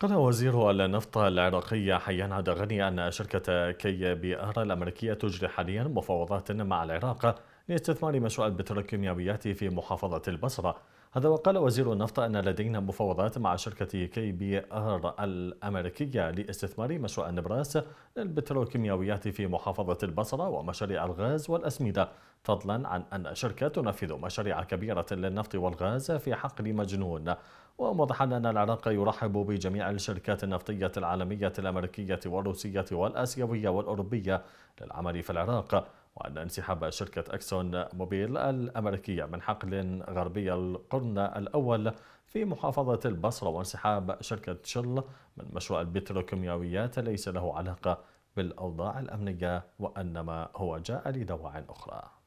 قال وزير النفط العراقي حيان عدغني أن شركة كي بي آر الأمريكية تجري حاليا مفاوضات مع العراق لاستثمار مشروع البتروكيماويات في محافظة البصرة هذا وقال وزير النفط أن لدينا مفاوضات مع شركة كي بي آر الأمريكية لاستثمار مشروع النبراس للبتروكيماويات في محافظة البصرة ومشاريع الغاز والأسمدة فضلا عن أن الشركة تنفذ مشاريع كبيرة للنفط والغاز في حقل مجنون وموضحا أن العراق يرحب بجميع الشركات النفطية العالمية الأمريكية والروسية والآسيوية والأوروبية للعمل في العراق وأن انسحاب شركة أكسون موبيل الأمريكية من حقل غربي القرن الأول في محافظة البصرة وانسحاب شركة شل من مشروع البتروكيماويات ليس له علاقة بالأوضاع الأمنية وإنما هو جاء لدواع أخرى